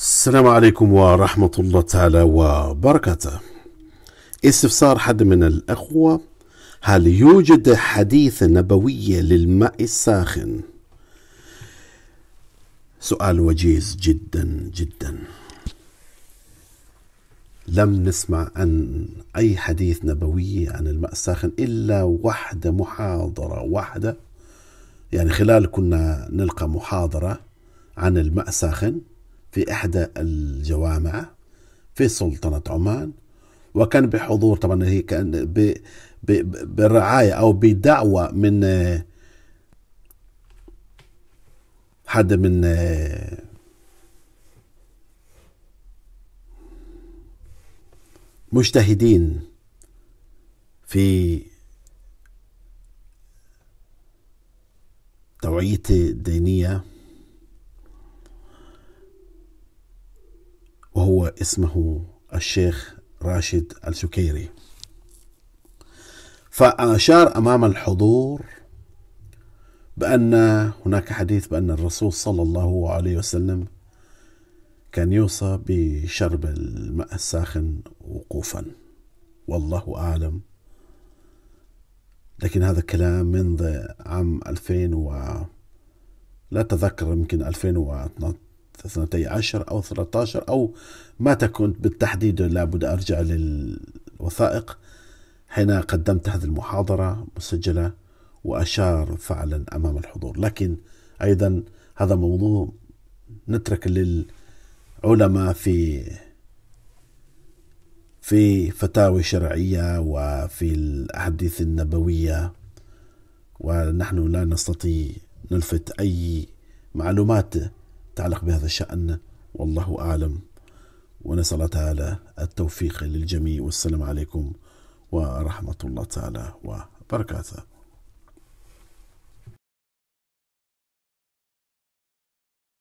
السلام عليكم ورحمة الله تعالى وبركاته استفسار حد من الأخوة هل يوجد حديث نبوي للماء الساخن؟ سؤال وجيز جدا جدا لم نسمع عن أي حديث نبوي عن الماء الساخن إلا واحدة محاضرة واحدة يعني خلال كنا نلقى محاضرة عن الماء الساخن في إحدى الجوامع في سلطنة عمان وكان بحضور طبعا هي كان ب ب بالرعاية أو بدعوة من حد من مجتهدين في توعية دينية هو اسمه الشيخ راشد الشكيري فأشار أمام الحضور بأن هناك حديث بأن الرسول صلى الله عليه وسلم كان يوصى بشرب الماء الساخن وقوفا والله أعلم لكن هذا الكلام منذ عام 2000 و لا أتذكر يمكن 2012 اثنتي عشر أو 13 أو متى كنت بالتحديد لابد أرجع للوثائق حين قدمت هذه المحاضرة مسجلة وأشار فعلا أمام الحضور لكن أيضا هذا موضوع نترك للعلماء في في فتاوي شرعية وفي الأحاديث النبوية ونحن لا نستطيع نلفت أي معلومات تتعلق بهذا الشأن والله أعلم ونسأل الله تعالى التوفيق للجميع والسلام عليكم ورحمة الله تعالى وبركاته